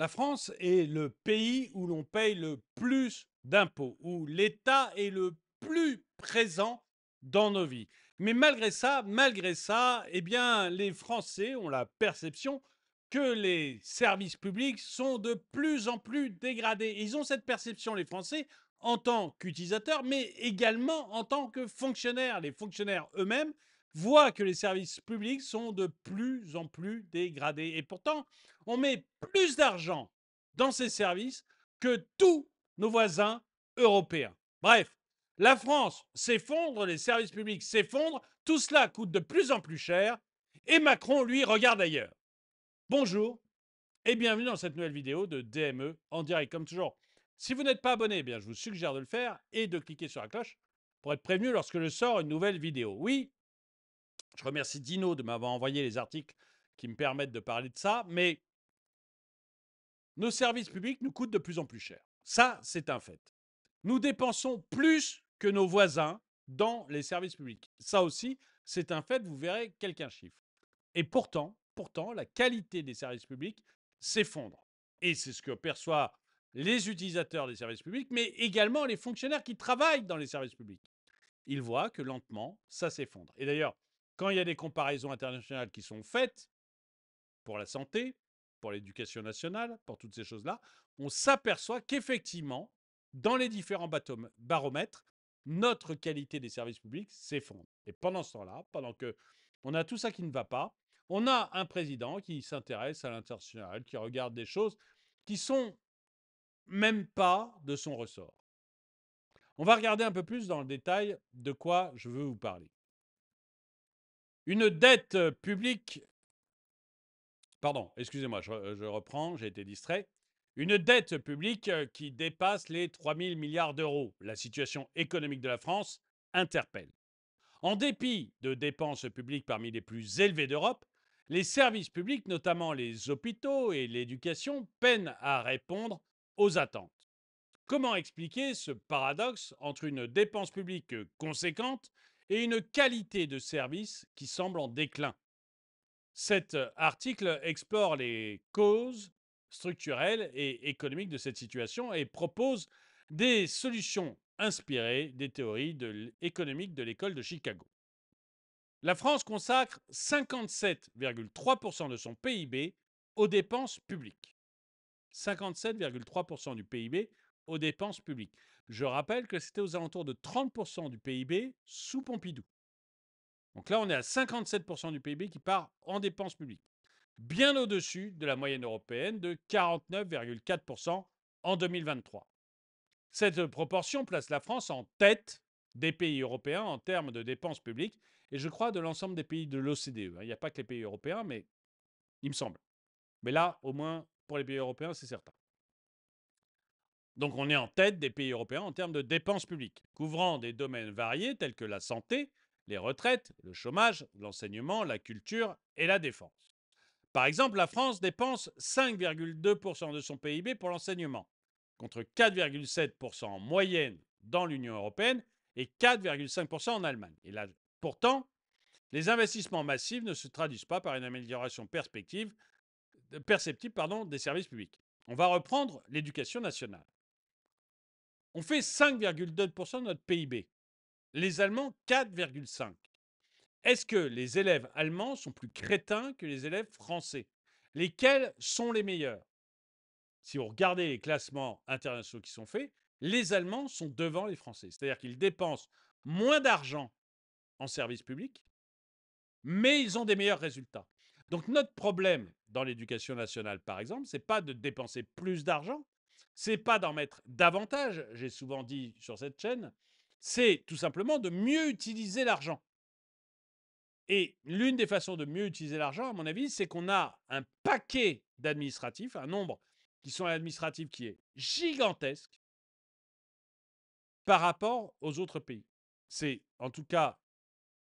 La France est le pays où l'on paye le plus d'impôts, où l'État est le plus présent dans nos vies. Mais malgré ça, malgré ça, eh bien, les Français ont la perception que les services publics sont de plus en plus dégradés. Ils ont cette perception, les Français, en tant qu'utilisateurs, mais également en tant que fonctionnaires. Les fonctionnaires eux-mêmes voient que les services publics sont de plus en plus dégradés. Et pourtant, on met plus d'argent dans ces services que tous nos voisins européens. Bref, la France s'effondre, les services publics s'effondrent, tout cela coûte de plus en plus cher, et Macron, lui, regarde ailleurs. Bonjour et bienvenue dans cette nouvelle vidéo de DME en direct, comme toujours. Si vous n'êtes pas abonné, eh bien, je vous suggère de le faire et de cliquer sur la cloche pour être prévenu lorsque je sors une nouvelle vidéo. Oui, je remercie Dino de m'avoir envoyé les articles qui me permettent de parler de ça, mais nos services publics nous coûtent de plus en plus cher. Ça, c'est un fait. Nous dépensons plus que nos voisins dans les services publics. Ça aussi, c'est un fait, vous verrez quelqu'un chiffre. Et pourtant, pourtant, la qualité des services publics s'effondre. Et c'est ce que perçoivent les utilisateurs des services publics, mais également les fonctionnaires qui travaillent dans les services publics. Ils voient que lentement, ça s'effondre. Et d'ailleurs, quand il y a des comparaisons internationales qui sont faites pour la santé, pour l'éducation nationale, pour toutes ces choses-là, on s'aperçoit qu'effectivement, dans les différents baromètres, notre qualité des services publics s'effondre. Et pendant ce temps-là, pendant que on a tout ça qui ne va pas, on a un président qui s'intéresse à l'international, qui regarde des choses qui sont même pas de son ressort. On va regarder un peu plus dans le détail de quoi je veux vous parler. Une dette publique Pardon, excusez-moi, je, reprends, j'ai été distrait. Une dette publique euh, qui dépasse les 3 000 milliards d'euros. La situation économique de la France interpelle. En dépit de dépenses publiques parmi les plus élevées d'Europe, les services publics, notamment les hôpitaux et l'éducation, peinent à répondre aux attentes. Comment expliquer ce paradoxe entre une dépense publique conséquente et une qualité de service qui semble en déclin cet article explore les causes structurelles et économiques de cette situation et propose des solutions inspirées des théories économiques de l'école de Chicago. La France consacre 57,3% de son PIB aux dépenses publiques. 57,3% du PIB aux dépenses publiques. Je rappelle que c'était aux alentours de 30% du PIB sous Pompidou. Donc là, on est à 57% du PIB qui part en dépenses publiques, bien au-dessus de la moyenne européenne de 49,4% en 2023. Cette euh, proportion place la France en tête des pays européens en termes de dépenses publiques et je crois de l'ensemble des pays de l'OCDE. Hein, il n'y a pas que les pays européens, mais il me semble. Mais là, au moins, pour les pays européens, c'est certain. Donc on est en tête des pays européens en termes de dépenses publiques, couvrant des domaines variés tels que la santé, les retraites, le chômage, l'enseignement, la culture et la défense. Par exemple, la France dépense 5,2% de son PIB pour l'enseignement, contre 4,7% en moyenne dans l'Union européenne et 4,5% en Allemagne. Et là, pourtant, les investissements massifs ne se traduisent pas par une amélioration perceptible des services publics. On va reprendre l'éducation nationale. On fait 5,2% de notre PIB les Allemands 4,5. Est-ce que les élèves allemands sont plus crétins que les élèves français Lesquels sont les meilleurs Si vous regardez les classements internationaux qui sont faits, les Allemands sont devant les Français. C'est-à-dire qu'ils dépensent moins d'argent en service public, mais ils ont des meilleurs résultats. Donc notre problème dans l'éducation nationale, par exemple, c'est pas de dépenser plus d'argent, c'est pas d'en mettre davantage. J'ai souvent dit sur cette chaîne, c'est tout simplement de mieux utiliser l'argent. Et l'une des façons de mieux utiliser l'argent, à mon avis, c'est qu'on a un paquet d'administratifs, un nombre qui sont administratifs qui est gigantesque par rapport aux autres pays. C'est en tout cas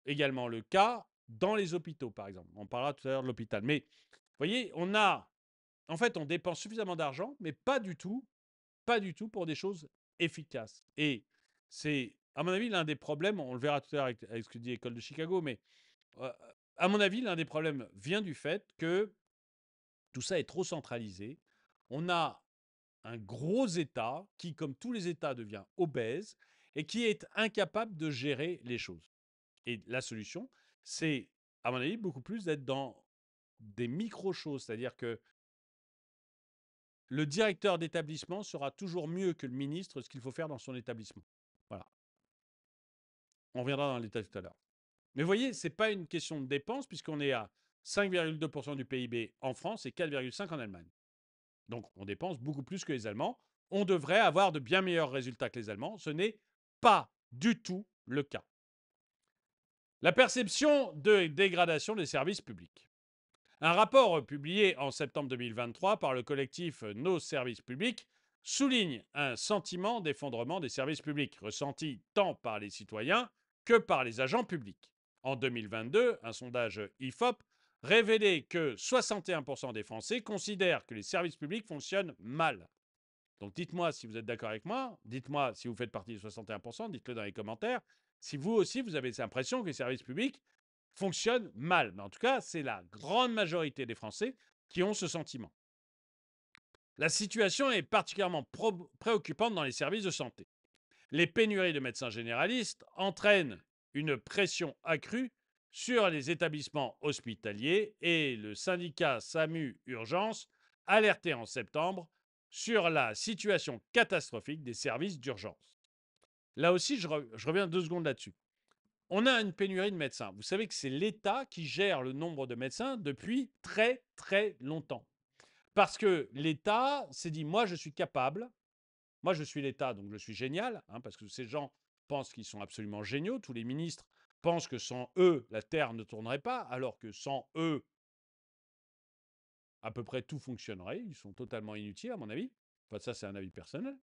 également le cas dans les hôpitaux, par exemple. On parlera tout à l'heure de l'hôpital. Mais vous voyez, on a, en fait, on dépense suffisamment d'argent, mais pas du tout, pas du tout pour des choses efficaces. Et c'est à mon avis, l'un des problèmes, on le verra tout à l'heure avec, ce que dit l'école de Chicago, mais à mon avis, l'un des problèmes vient du fait que tout ça est trop centralisé. On a un gros État qui, comme tous les États, devient obèse et qui est incapable de gérer les choses. Et la solution, c'est, à mon avis, beaucoup plus d'être dans des micro-choses, c'est-à-dire que le directeur d'établissement sera toujours mieux que le ministre ce qu'il faut faire dans son établissement. On reviendra dans l'état tout à l'heure. Mais voyez, ce n'est pas une question de dépenses puisqu'on est à 5,2% du PIB en France et 4,5% en Allemagne. Donc on dépense beaucoup plus que les Allemands. On devrait avoir de bien meilleurs résultats que les Allemands. Ce n'est pas du tout le cas. La perception de dégradation des services publics. Un rapport euh, publié en septembre 2023 par le collectif euh, Nos services publics souligne un sentiment d'effondrement des services publics ressenti tant par les citoyens que par les agents publics. En 2022, un sondage IFOP révélait que 61% des Français considèrent que les services publics fonctionnent mal. Donc dites-moi si vous êtes d'accord avec moi, dites-moi si vous faites partie des 61%, dites-le dans les commentaires, si vous aussi vous avez l'impression que les services publics fonctionnent mal. en tout cas, c'est la grande majorité des Français qui ont ce sentiment. La situation est particulièrement préoccupante dans les services de santé les pénuries de médecins généralistes entraînent une pression accrue sur les établissements hospitaliers et le syndicat SAMU Urgence alerté en septembre sur la situation catastrophique des services d'urgence. Là aussi, je, je reviens deux secondes là-dessus. On a une pénurie de médecins. Vous savez que c'est l'État qui gère le nombre de médecins depuis très très longtemps. Parce que l'État s'est dit, moi je suis capable moi, je suis l'État, donc je suis génial, hein, parce que ces gens pensent qu'ils sont absolument géniaux. Tous les ministres pensent que sans eux, la Terre ne tournerait pas, alors que sans eux, à peu près tout fonctionnerait. Ils sont totalement inutiles, à mon avis. Enfin, ça, c'est un avis personnel.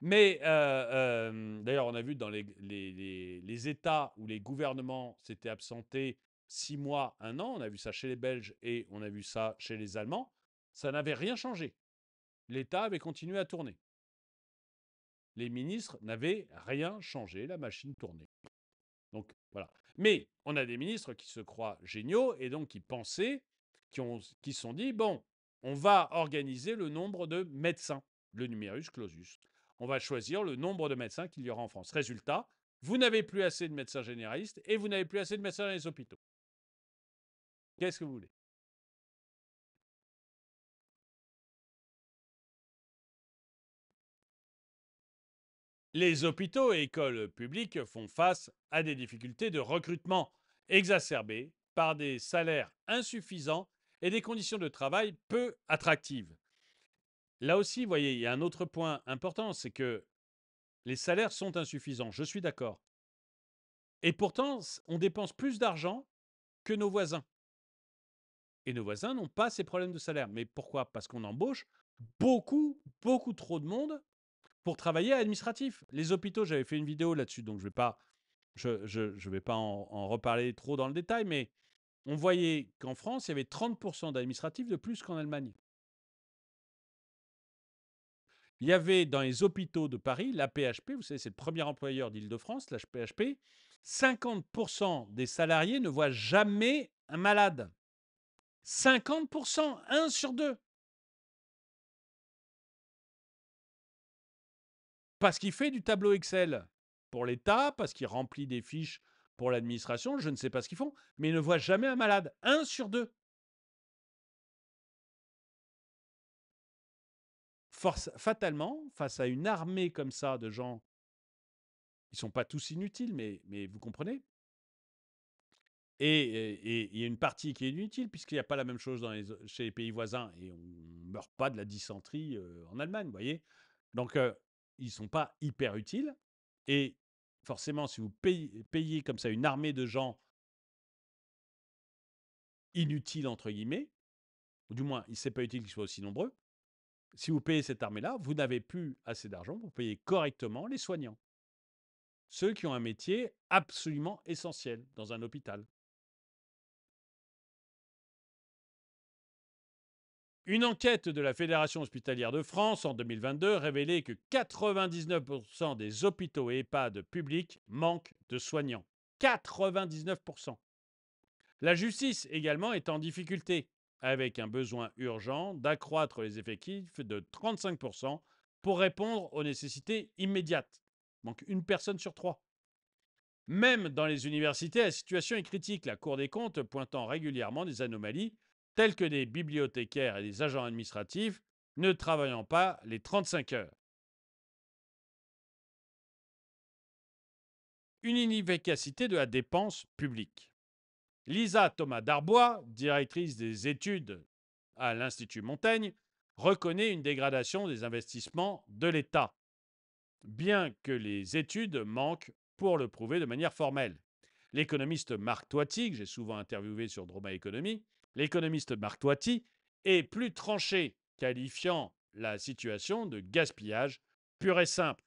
Mais euh, euh, d'ailleurs, on a vu dans les, les, les États où les gouvernements s'étaient absentés six mois, un an, on a vu ça chez les Belges et on a vu ça chez les Allemands, ça n'avait rien changé. L'État avait continué à tourner les ministres n'avaient rien changé, la machine tournait. Donc voilà. Mais on a des ministres qui se croient géniaux et donc qui pensaient, qui ont, qui sont dit bon, on va organiser le nombre de médecins, le numerus clausus. On va choisir le nombre de médecins qu'il y aura en France. Résultat, vous n'avez plus assez de médecins généralistes et vous n'avez plus assez de médecins dans les hôpitaux. Qu'est-ce que vous voulez les hôpitaux et écoles publiques font face à des difficultés de recrutement exacerbées par des salaires insuffisants et des conditions de travail peu attractives. Là aussi, vous voyez, il y a un autre point important, c'est que les salaires sont insuffisants, je suis d'accord. Et pourtant, on dépense plus d'argent que nos voisins. Et nos voisins n'ont pas ces problèmes de salaire. Mais pourquoi Parce qu'on embauche beaucoup, beaucoup trop de monde pour travailler à administratif. Les hôpitaux, j'avais fait une vidéo là-dessus, donc je ne vais pas, je, vais pas en, reparler trop dans le détail, mais on voyait qu'en France, il y avait 30% d'administratifs de plus qu'en Allemagne. Il y avait dans les hôpitaux de Paris, la PHP, vous savez, c'est le premier employeur d'Île-de-France, la PHP, 50% des salariés ne voient jamais un malade. 50%, 1 sur 2. parce qu'il fait du tableau Excel pour l'État, parce qu'il remplit des fiches pour l'administration, je ne sais pas ce qu'ils font, mais ils ne voient jamais un malade. Un sur deux. Force, fatalement, face à une armée comme ça de gens, ils sont pas tous inutiles, mais, mais vous comprenez et il y a une partie qui est inutile, puisqu'il n'y a pas la même chose chez les pays voisins, et on ne meurt pas de la dysenterie euh, en Allemagne, vous voyez Donc, euh, ils sont pas hyper utiles. Et forcément, si vous payez, comme ça une armée de gens inutiles, entre guillemets, ou du moins, n'est pas utile qu'ils soient aussi nombreux, si vous payez cette armée-là, vous n'avez plus assez d'argent pour payer correctement les soignants. Ceux qui ont un métier absolument essentiel dans un hôpital. Une enquête de la Fédération hospitalière de France en 2022 révélait que 99% des hôpitaux et EHPAD publics manquent de soignants. 99%. La justice également est en difficulté, avec un besoin urgent d'accroître les effectifs de 35% pour répondre aux nécessités immédiates. Manque une personne sur trois. Même dans les universités, la situation est critique, la Cour des comptes pointant régulièrement des anomalies tels que des bibliothécaires et des agents administratifs, ne travaillant pas les 35 heures. Une inefficacité de la dépense publique. Lisa Thomas Darbois, directrice des études à l'Institut Montaigne, reconnaît une dégradation des investissements de l'État, bien que les études manquent pour le prouver de manière formelle. L'économiste Marc Toiti, que j'ai souvent interviewé sur Droma Économie, L'économiste Marc Toiti est plus tranché, qualifiant la situation de gaspillage pur et simple.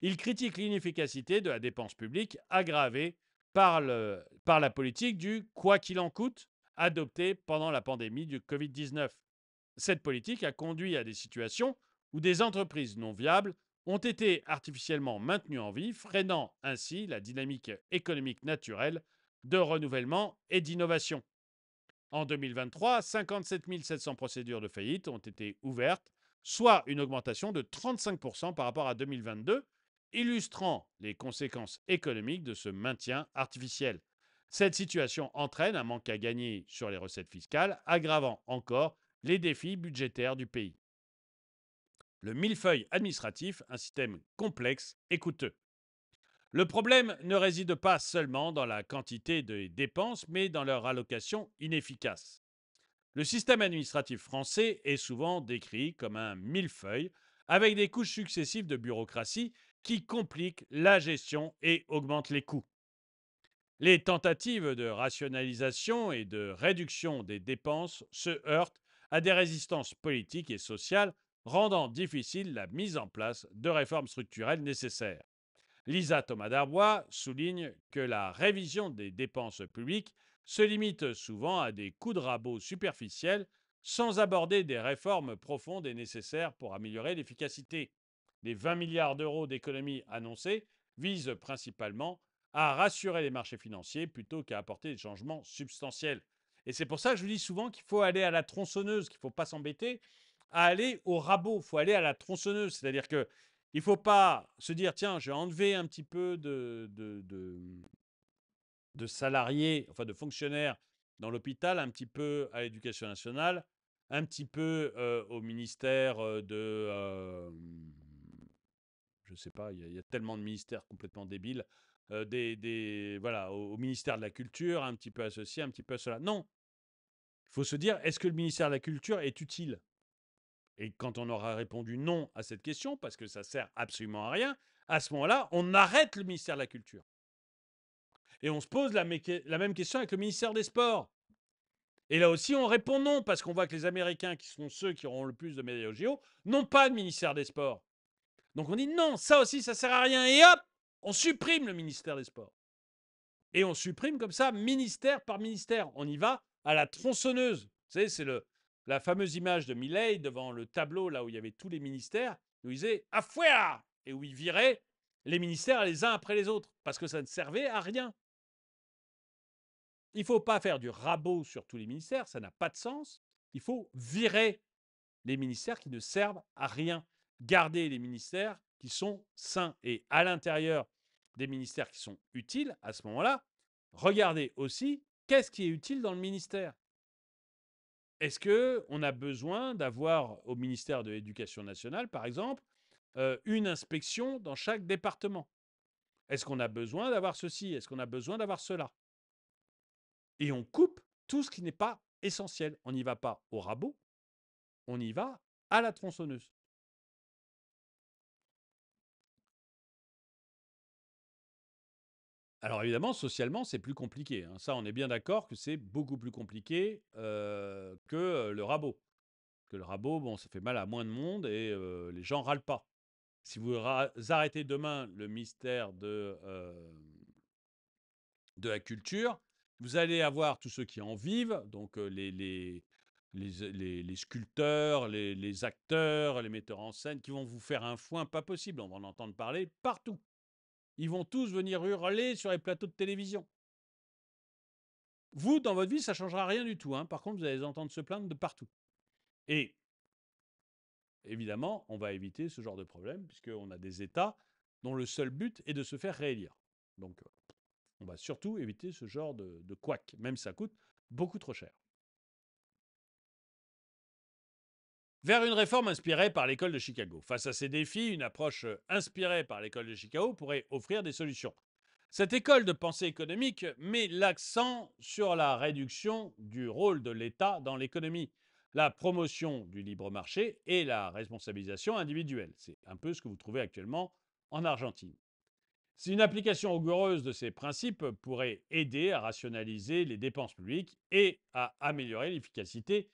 Il critique l'inefficacité de la dépense publique aggravée par, par la politique du quoi qu'il en coûte adoptée pendant la pandémie du Covid-19. Cette politique a conduit à des situations où des entreprises non viables ont été artificiellement maintenues en vie, freinant ainsi la dynamique économique naturelle de renouvellement et d'innovation. En 2023, 57 700 procédures de faillite ont été ouvertes, soit une augmentation de 35% par rapport à 2022, illustrant les conséquences économiques de ce maintien artificiel. Cette situation entraîne un manque à gagner sur les recettes fiscales, aggravant encore les défis budgétaires du pays. Le millefeuille administratif, un système complexe et coûteux. Le problème ne réside pas seulement dans la quantité des dépenses, mais dans leur allocation inefficace. Le système administratif français est souvent décrit comme un millefeuille, avec des couches successives de bureaucratie qui compliquent la gestion et augmentent les coûts. Les tentatives de rationalisation et de réduction des dépenses se heurtent à des résistances politiques et sociales, rendant difficile la mise en place de réformes structurelles nécessaires. Lisa Thomas d'Arbois souligne que la révision des dépenses publiques se limite souvent à des coups de rabot superficiels sans aborder des réformes profondes et nécessaires pour améliorer l'efficacité. Les 20 milliards d'euros d'économies annoncées visent principalement à rassurer les marchés financiers plutôt qu'à apporter des changements substantiels. Et c'est pour ça que je vous dis souvent qu'il faut aller à la tronçonneuse, qu'il ne faut pas s'embêter à aller au rabot, il faut aller à la tronçonneuse. C'est-à-dire que il ne faut pas se dire, tiens, j'ai enlevé un petit peu de, de, de, salariés, enfin de fonctionnaires dans l'hôpital, un petit peu à l'éducation nationale, un petit peu euh, au ministère euh, de... Euh, je ne sais pas, il y, a tellement de ministères complètement débiles. des, voilà, au, au, ministère de la Culture, un petit peu à ceci, un petit peu à cela. Non. Il faut se dire, est-ce que le ministère de la Culture est utile et quand on aura répondu non à cette question, parce que ça sert absolument à rien, à ce moment-là, on arrête le ministère de la Culture. Et on se pose la, même question avec le ministère des Sports. Et là aussi, on répond non, parce qu'on voit que les Américains, qui sont ceux qui auront le plus de médailles au JO, n'ont pas de ministère des Sports. Donc on dit non, ça aussi, ça sert à rien. Et hop, on supprime le ministère des Sports. Et on supprime comme ça, ministère par ministère. On y va à la tronçonneuse. Vous savez, c'est le, la fameuse image de Milley devant le tableau là où il y avait tous les ministères, où il disait Afuera et où il virait les ministères les uns après les autres, parce que ça ne servait à rien. Il ne faut pas faire du rabot sur tous les ministères, ça n'a pas de sens. Il faut virer les ministères qui ne servent à rien. Garder les ministères qui sont sains et à l'intérieur des ministères qui sont utiles, à ce moment-là, regardez aussi qu'est-ce qui est utile dans le ministère. Est-ce qu'on a besoin d'avoir au ministère de l'Éducation nationale, par exemple, euh, une inspection dans chaque département Est-ce qu'on a besoin d'avoir ceci Est-ce qu'on a besoin d'avoir cela Et on coupe tout ce qui n'est pas essentiel. On n'y va pas au rabot, on y va à la tronçonneuse. Alors évidemment, socialement, c'est plus compliqué. Hein. Ça, on est bien d'accord que c'est beaucoup plus compliqué que le rabot. Que le rabot, bon, ça fait mal à moins de monde et les gens râlent pas. Si vous arrêtez demain le mystère de, de la culture, vous allez avoir tous ceux qui en vivent, donc les, les, les, sculpteurs, les acteurs, les metteurs en scène, qui vont vous faire un foin pas possible. On va en entendre parler partout. Ils vont tous venir hurler sur les plateaux de télévision. Vous, dans votre vie, ça ne changera rien du tout. Hein. Par contre, vous allez entendre se plaindre de partout. Et évidemment, on va éviter ce genre de problème, puisqu'on a des États dont le seul but est de se faire réélire. Donc, on va surtout éviter ce genre de, de couac, même si ça coûte beaucoup trop cher. vers une réforme inspirée par l'école de Chicago. Face à ces défis, une approche euh, inspirée par l'école de Chicago pourrait offrir des solutions. Cette école de pensée économique met l'accent sur la réduction du rôle de l'État dans l'économie, la promotion du libre marché et la responsabilisation individuelle. C'est un peu ce que vous trouvez actuellement en Argentine. Si une application rigoureuse de ces principes pourrait aider à rationaliser les dépenses publiques et à améliorer l'efficacité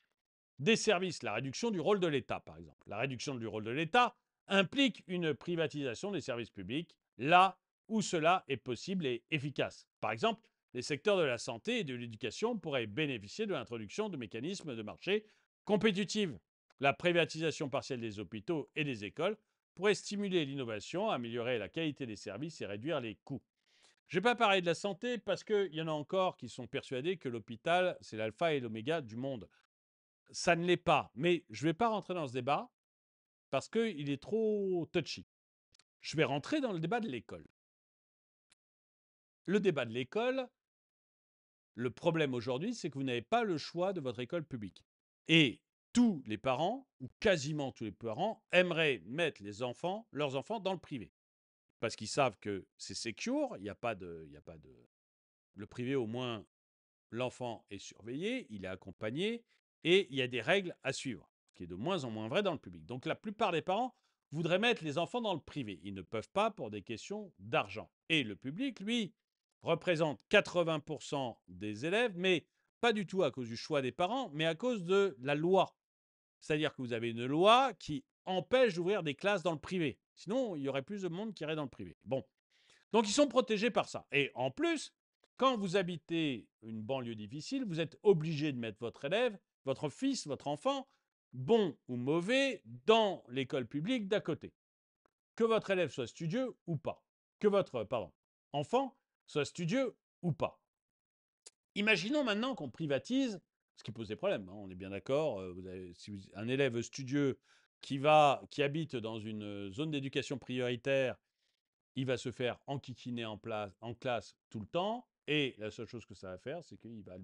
des services, la réduction du rôle de l'État, par exemple. La réduction du rôle de l'État implique une privatisation des services publics là où cela est possible et efficace. Par exemple, les secteurs de la santé et de l'éducation pourraient bénéficier de l'introduction de mécanismes de marché compétitifs. La privatisation partielle des hôpitaux et des écoles pourrait stimuler l'innovation, améliorer la qualité des services et réduire les coûts. Je n'ai pas parlé de la santé parce qu'il y en a encore qui sont persuadés que l'hôpital, c'est l'alpha et l'oméga du monde ça ne l'est pas. Mais je ne vais pas rentrer dans ce débat parce qu'il est trop touchy. Je vais rentrer dans le débat de l'école. Le débat de l'école, le problème aujourd'hui, c'est que vous n'avez pas le choix de votre école publique. Et tous les parents, ou quasiment tous les parents, aimeraient mettre les enfants, leurs enfants dans le privé. Parce qu'ils savent que c'est secure, il n'y a, pas de, y a pas de... Le privé, au moins, l'enfant est surveillé, il est accompagné, et il y a des règles à suivre, qui est de moins en moins vrai dans le public. Donc la plupart des parents voudraient mettre les enfants dans le privé. Ils ne peuvent pas pour des questions d'argent. Et le public, lui, représente 80% des élèves, mais pas du tout à cause du choix des parents, mais à cause de la loi. C'est-à-dire que vous avez une loi qui empêche d'ouvrir des classes dans le privé. Sinon, il y aurait plus de monde qui irait dans le privé. Bon. Donc, ils sont protégés par ça. Et en plus, quand vous habitez une banlieue difficile, vous êtes obligé de mettre votre élève votre fils, votre enfant, bon ou mauvais, dans l'école publique d'à côté. Que votre élève soit studieux ou pas. Que votre euh, enfant soit studieux ou pas. Imaginons maintenant qu'on privatise, ce qui pose des problèmes, hein, on est bien d'accord, euh, un élève studieux qui, va, qui habite dans une euh, zone d'éducation prioritaire, il va se faire enquiquiner en, place, en classe tout le temps, et la seule chose que ça va faire, c'est qu'il va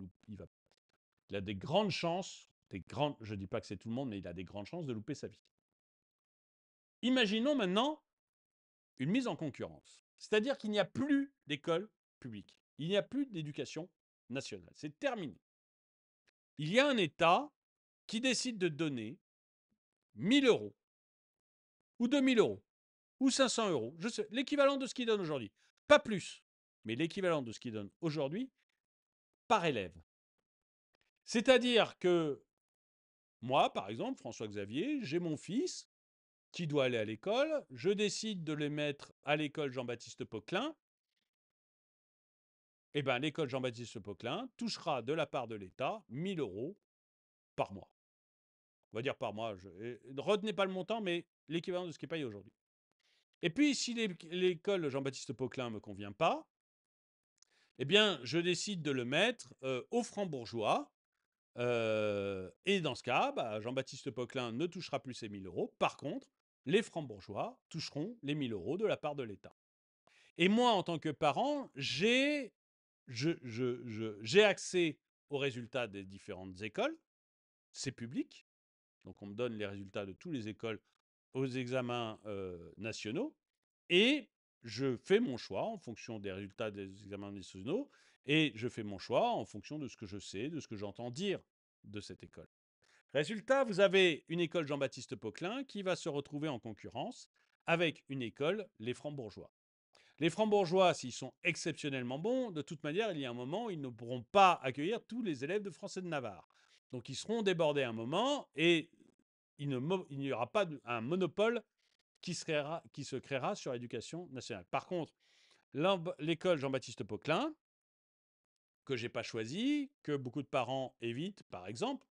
il a des grandes chances, des grandes, je ne dis pas que c'est tout le monde, mais il a des grandes chances de louper sa vie. Imaginons maintenant une mise en concurrence. C'est-à-dire qu'il n'y a plus d'école publique. Il n'y a plus d'éducation nationale. C'est terminé. Il y a un État qui décide de donner 1000 euros, ou 2000 euros, ou 500 euros, je sais, l'équivalent de ce qu'il donne aujourd'hui. Pas plus, mais l'équivalent de ce qu'il donne aujourd'hui par élève. C'est-à-dire que moi, par exemple, François-Xavier, j'ai mon fils qui doit aller à l'école. Je décide de le mettre à l'école Jean-Baptiste Poquelin. Eh bien, l'école Jean-Baptiste Poquelin touchera de la part de l'État 1000 euros par mois. On va dire par mois. Je... Retenez pas le montant, mais l'équivalent de ce qui est payé aujourd'hui. Et puis, si l'école Jean-Baptiste Poquelin ne me convient pas, eh bien, je décide de le mettre euh, au franc bourgeois et dans ce cas, bah, Jean-Baptiste Poquelin ne touchera plus ses 1000 euros. Par contre, les francs bourgeois toucheront les 1000 euros de la part de l'État. Et moi, en tant que parent, j'ai accès aux résultats des différentes écoles. C'est public. Donc, on me donne les résultats de toutes les écoles aux examens nationaux. Et je fais mon choix en fonction des résultats des examens nationaux et je fais mon choix en fonction de ce que je sais, de ce que j'entends dire de cette école. Résultat, vous avez une école Jean-Baptiste Poquelin qui va se retrouver en concurrence avec une école, les francs-bourgeois. Les francs-bourgeois, s'ils sont exceptionnellement bons, de toute manière, il y a un moment, ils ne pourront pas accueillir tous les élèves de français de Navarre. Donc ils seront débordés un moment et il n'y aura pas un monopole qui, qui se créera sur l'éducation nationale. Par contre, l'école Jean-Baptiste Poquelin, que j'ai pas choisi, que beaucoup de parents évitent, par exemple.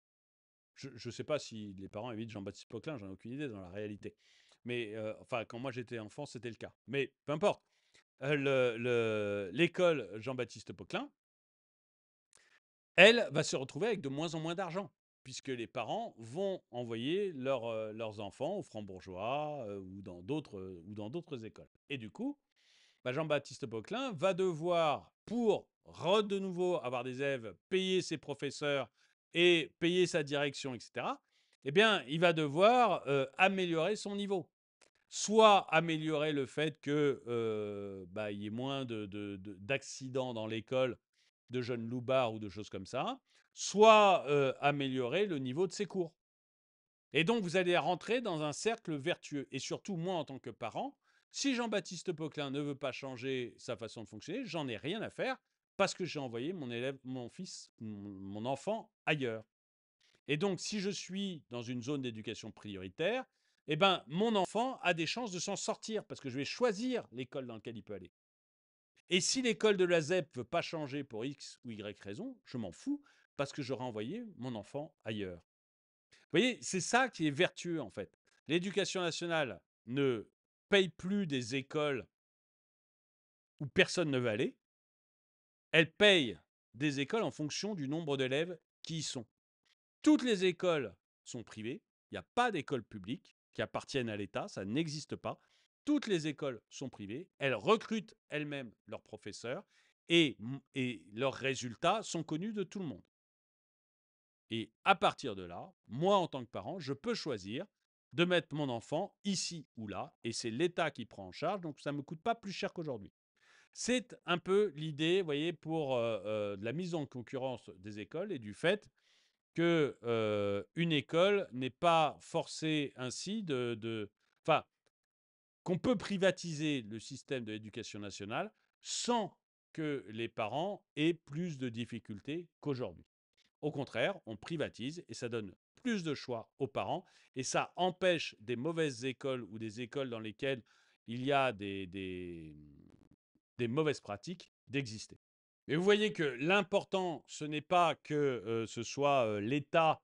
Je sais pas si les parents évitent Jean-Baptiste Poquelin, j'en ai aucune idée dans la réalité. Mais euh, enfin, quand moi j'étais enfant, c'était le cas. Mais peu importe. Euh, l'école Jean-Baptiste Poquelin, elle va se retrouver avec de moins en moins d'argent, puisque les parents vont envoyer leur, euh, leurs enfants aux francs bourgeois ou dans d'autres écoles. Et du coup, bah, Jean-Baptiste Boclin va devoir, pour de nouveau avoir des élèves, payer ses professeurs et payer sa direction, etc., eh bien, il va devoir euh, améliorer son niveau. Soit améliorer le fait qu'il euh, bah, y ait moins d'accidents dans l'école de jeunes loupards ou de choses comme ça, soit euh, améliorer le niveau de ses cours. Et donc, vous allez rentrer dans un cercle vertueux. Et surtout, moi, en tant que parent, si Jean-Baptiste Poquelin ne veut pas changer sa façon de fonctionner, j'en ai rien à faire parce que j'ai envoyé mon élève, mon fils, mon enfant ailleurs. Et donc, si je suis dans une zone d'éducation prioritaire, eh ben, mon enfant a des chances de s'en sortir parce que je vais choisir l'école dans laquelle il peut aller. Et si l'école de la ZEP ne veut pas changer pour X ou Y raison, je m'en fous parce que j'aurai envoyé mon enfant ailleurs. Vous voyez, c'est ça qui est vertueux en fait. L'éducation nationale ne paye plus des écoles où personne ne veut aller, elle payent des écoles en fonction du nombre d'élèves qui y sont. Toutes les écoles sont privées, il n'y a pas d'école publique qui appartiennent à l'État, ça n'existe pas. Toutes les écoles sont privées, elles recrutent elles-mêmes leurs professeurs et, et leurs résultats sont connus de tout le monde. Et à partir de là, moi en tant que parent, je peux choisir de mettre mon enfant ici ou là, et c'est l'État qui prend en charge, donc ça ne me coûte pas plus cher qu'aujourd'hui. C'est un peu l'idée, vous voyez, pour euh, euh, la mise en concurrence des écoles et du fait que euh, une école n'est pas forcée ainsi de, enfin, qu'on peut privatiser le système de l'éducation nationale sans que les parents aient plus de difficultés qu'aujourd'hui. Au contraire, on privatise et ça donne plus de choix aux parents et ça empêche des mauvaises écoles ou des écoles dans lesquelles il y a des, des, mauvaises pratiques d'exister. Mais vous voyez que l'important, ce n'est pas que euh, ce soit euh, l'État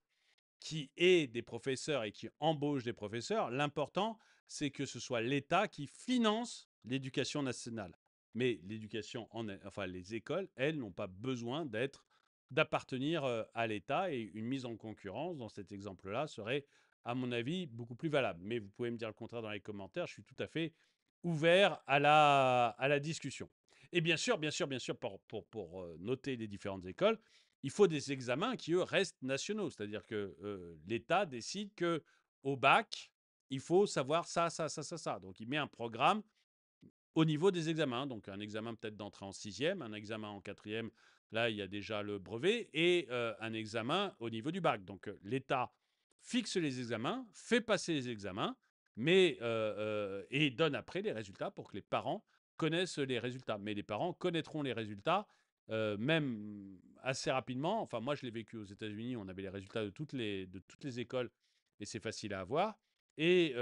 qui ait des professeurs et qui embauche des professeurs. L'important, c'est que ce soit l'État qui finance l'éducation nationale. Mais l'éducation, en, enfin les écoles, elles n'ont pas besoin d'être d'appartenir à l'État et une mise en concurrence dans cet exemple-là serait, à mon avis, beaucoup plus valable. Mais vous pouvez me dire le contraire dans les commentaires, je suis tout à fait ouvert à la, à la discussion. Et bien sûr, bien sûr, bien sûr, pour, pour, pour noter les différentes écoles, il faut des examens qui, eux, restent nationaux. C'est-à-dire que l'État décide que au bac, il faut savoir ça, ça, ça, ça, ça. Donc, il met un programme au niveau des examens. Donc, un examen peut-être d'entrée en sixième, un examen en quatrième Là, il y a déjà le brevet et euh, un examen au niveau du bac. Donc, euh, l'État fixe les examens, fait passer les examens, mais euh, et donne après les résultats pour que les parents connaissent les résultats. Mais les parents connaîtront les résultats même assez rapidement. Enfin, moi, je l'ai vécu aux États-Unis. On avait les résultats de toutes les, de toutes les écoles et c'est facile à avoir. Et,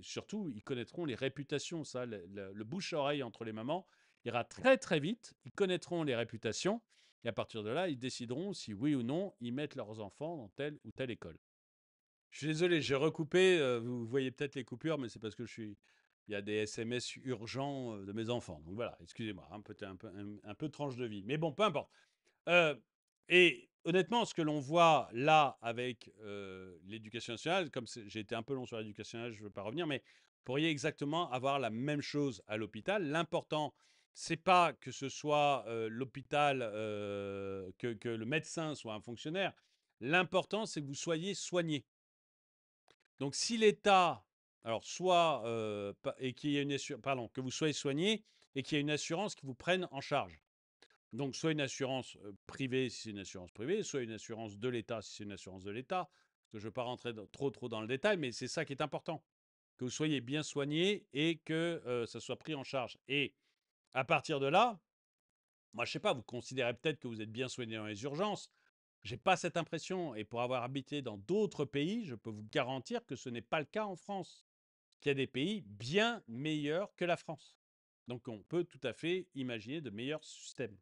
surtout, ils connaîtront les réputations, ça, le, le bouche-oreille entre les mamans ira très très vite, ils connaîtront les réputations, et à partir de là, ils décideront si oui ou non ils mettent leurs enfants dans telle ou telle école. Je suis désolé, j'ai recoupé, euh, vous voyez peut-être les coupures, mais c'est parce que je suis... Il y a des SMS urgents euh, de mes enfants. Donc voilà, excusez-moi, hein, peut-être un peu, un, peu tranche de vie. Mais bon, peu importe. Euh, et honnêtement, ce que l'on voit là avec l'éducation nationale, comme j'ai été un peu long sur l'éducation nationale, je ne veux pas revenir, mais vous pourriez exactement avoir la même chose à l'hôpital. L'important, c'est pas que ce soit l'hôpital, que, le médecin soit un fonctionnaire. L'important, c'est que vous soyez soigné. Donc, si l'État, alors soit et qu'il y ait une pardon, que vous soyez soigné et qu'il y ait une assurance qui vous prenne en charge. Donc, soit une assurance privée si c'est une assurance privée, soit une assurance de l'État si c'est une assurance de l'État. Je ne vais pas rentrer trop trop dans le détail, mais c'est ça qui est important que vous soyez bien soigné et que ça soit pris en charge. Et à partir de là, moi, je sais pas, vous considérez peut-être que vous êtes bien soigné dans les urgences. n'ai pas cette impression. Et pour avoir habité dans d'autres pays, je peux vous garantir que ce n'est pas le cas en France. Qu'il y a des pays bien meilleurs que la France. Donc, on peut tout à fait imaginer de meilleurs systèmes.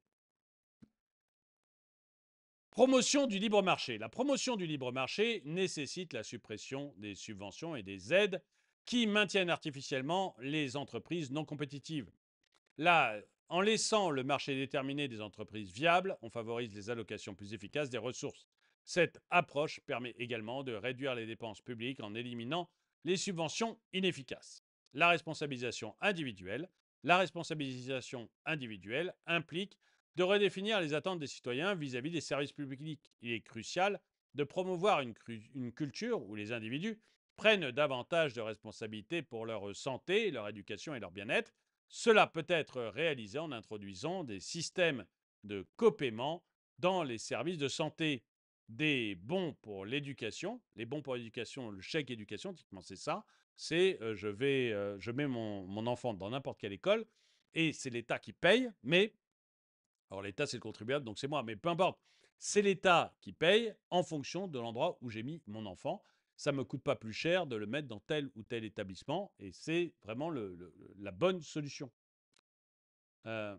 Promotion du libre marché. La promotion du libre marché nécessite la suppression des subventions et des aides qui maintiennent artificiellement les entreprises non compétitives. Là, en laissant le marché déterminé des entreprises viables, on favorise les allocations plus efficaces des ressources. Cette approche permet également de réduire les dépenses publiques en éliminant les subventions inefficaces. La responsabilisation individuelle. La responsabilisation individuelle implique de redéfinir les attentes des citoyens vis-à-vis des services publics. Il est crucial de promouvoir une, une culture où les individus prennent davantage de responsabilités pour leur santé, leur éducation et leur bien-être, cela peut être réalisé en introduisant des systèmes de copaiement dans les services de santé. Des bons pour l'éducation, les bons pour l'éducation, le chèque éducation, typiquement c'est ça, c'est je mets mon, mon enfant dans n'importe quelle école et c'est l'État qui paye, mais alors l'État c'est le contribuable, donc c'est moi, mais peu importe, c'est l'État qui paye en fonction de l'endroit où j'ai mis mon enfant ça ne me coûte pas plus cher de le mettre dans tel ou tel établissement, et c'est vraiment la bonne solution. Euh,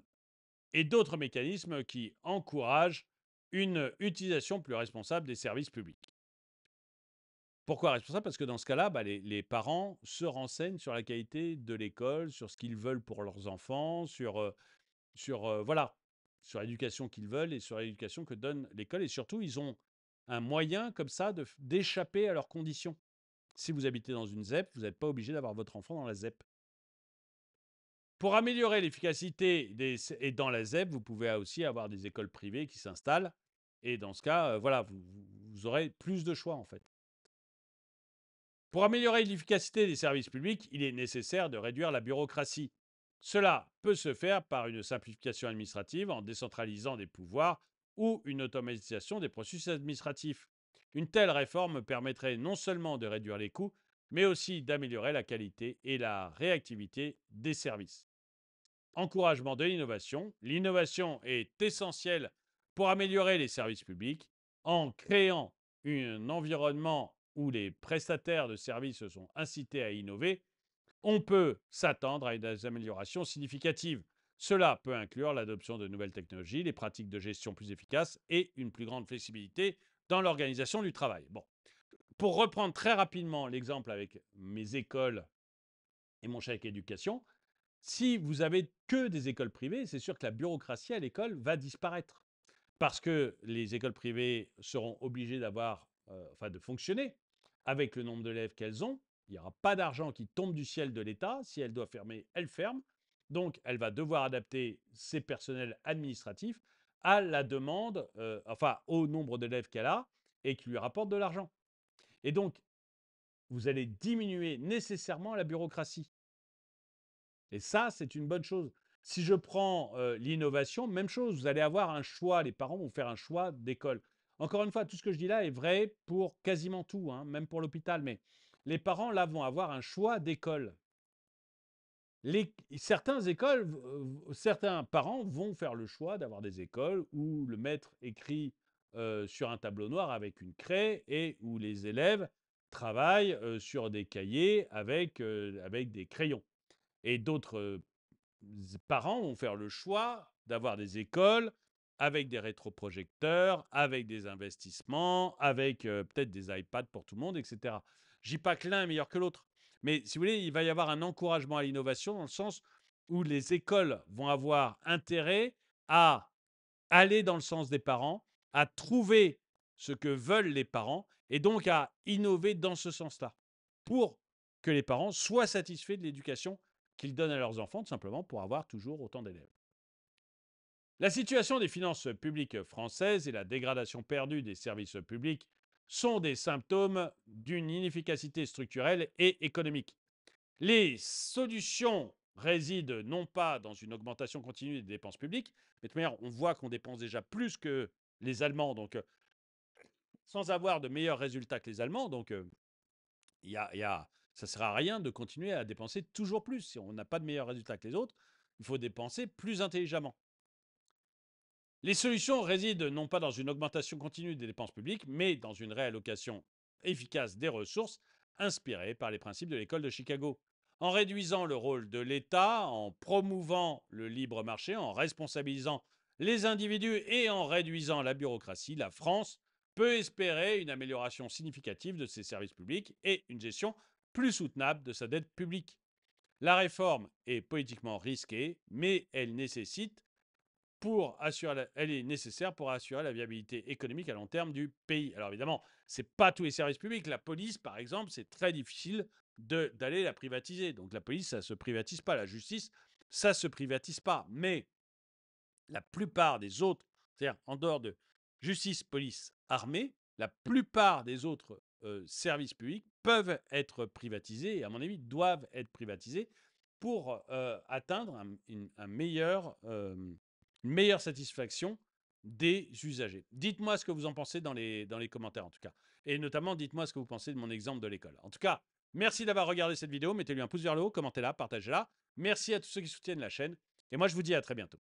et d'autres mécanismes qui encouragent une utilisation plus responsable des services publics. Pourquoi responsable Parce que dans ce cas-là, bah, les, parents se renseignent sur la qualité de l'école, sur ce qu'ils veulent pour leurs enfants, sur, euh, sur euh, voilà, sur l'éducation qu'ils veulent et sur l'éducation que donne l'école. Et surtout, ils ont un moyen comme ça d'échapper à leurs conditions. Si vous habitez dans une ZEP, vous n'êtes pas obligé d'avoir votre enfant dans la ZEP. Pour améliorer l'efficacité des et dans la ZEP, vous pouvez aussi avoir des écoles privées qui s'installent. Et dans ce cas, euh, voilà, vous aurez plus de choix en fait. Pour améliorer l'efficacité des services publics, il est nécessaire de réduire la bureaucratie. Cela peut se faire par une simplification administrative en décentralisant des pouvoirs ou une automatisation des processus administratifs. Une telle réforme permettrait non seulement de réduire les coûts, mais aussi d'améliorer la qualité et la réactivité des services. Encouragement de l'innovation. L'innovation est essentielle pour améliorer les services publics en créant un environnement où les prestataires de services sont incités à innover. On peut s'attendre à des améliorations significatives. Cela peut inclure l'adoption de nouvelles technologies, les pratiques de gestion plus efficaces et une plus grande flexibilité dans l'organisation du travail. Bon. Pour reprendre très rapidement l'exemple avec mes écoles et mon chèque éducation, si vous avez que des écoles privées, c'est sûr que la bureaucratie à l'école va disparaître parce que les écoles privées seront obligées d'avoir, euh, enfin de fonctionner avec le nombre d'élèves qu'elles ont. Il n'y aura pas d'argent qui tombe du ciel de l'État. Si elle doit fermer, elle ferme. Donc, elle va devoir adapter ses personnels administratifs à la demande, euh, enfin, au nombre d'élèves qu'elle a et qui lui rapporte de l'argent. Et donc, vous allez diminuer nécessairement la bureaucratie. Et ça, c'est une bonne chose. Si je prends euh, l'innovation, même chose, vous allez avoir un choix, les parents vont faire un choix d'école. Encore une fois, tout ce que je dis là est vrai pour quasiment tout, hein, même pour l'hôpital, mais les parents, là, vont avoir un choix d'école écoles, certains parents vont faire le choix d'avoir des écoles où le maître écrit euh, sur un tableau noir avec une craie et où les élèves travaillent euh, sur des cahiers avec, euh, avec des crayons. Et d'autres parents vont faire le choix d'avoir des écoles avec des rétroprojecteurs, avec des investissements, avec peut-être des iPads pour tout le monde, etc. Je dis pas que l'un est meilleur que l'autre, mais si vous voulez, il va y avoir un encouragement à l'innovation dans le sens où les écoles vont avoir intérêt à aller dans le sens des parents, à trouver ce que veulent les parents et donc à innover dans ce sens-là pour que les parents soient satisfaits de l'éducation qu'ils donnent à leurs enfants, tout simplement pour avoir toujours autant d'élèves. La situation des finances publiques françaises et la dégradation perdue des services publics sont des symptômes d'une inefficacité structurelle et économique. Les solutions résident non pas dans une augmentation continue des dépenses publiques, mais de manière, on voit qu'on dépense déjà plus que les Allemands, donc euh, sans avoir de meilleurs résultats que les Allemands, donc euh, il ça ne sert à rien de continuer à dépenser toujours plus. Si on n'a pas de meilleurs résultats que les autres, il faut dépenser plus intelligemment. Les solutions résident non pas dans une augmentation continue des dépenses publiques, mais dans une réallocation efficace des ressources inspirée par les principes de l'école de Chicago. En réduisant le rôle de l'État, en promouvant le libre marché, en responsabilisant les individus et en réduisant la bureaucratie, la France peut espérer une amélioration significative de ses services publics et une gestion plus soutenable de sa dette publique. La réforme est politiquement risquée, mais elle nécessite assurer elle est nécessaire pour assurer la viabilité économique à long terme du pays. Alors évidemment, ce n'est pas tous les services publics. La police, par exemple, c'est très difficile d'aller la privatiser. Donc la police, ça ne se privatise pas. La justice, ça ne se privatise pas. Mais la plupart des autres, c'est-à-dire en dehors de justice, police, armée, la plupart des autres euh, services publics peuvent être privatisés et à mon avis doivent être privatisés pour euh, atteindre un, meilleur... Euh, meilleure satisfaction des usagers. Dites-moi ce que vous en pensez dans les, dans les commentaires en tout cas. Et notamment, dites-moi ce que vous pensez de mon exemple de l'école. En tout cas, merci d'avoir regardé cette vidéo. Mettez-lui un pouce vers le haut, commentez-la, partagez-la. Merci à tous ceux qui soutiennent la chaîne. Et moi, je vous dis à très bientôt.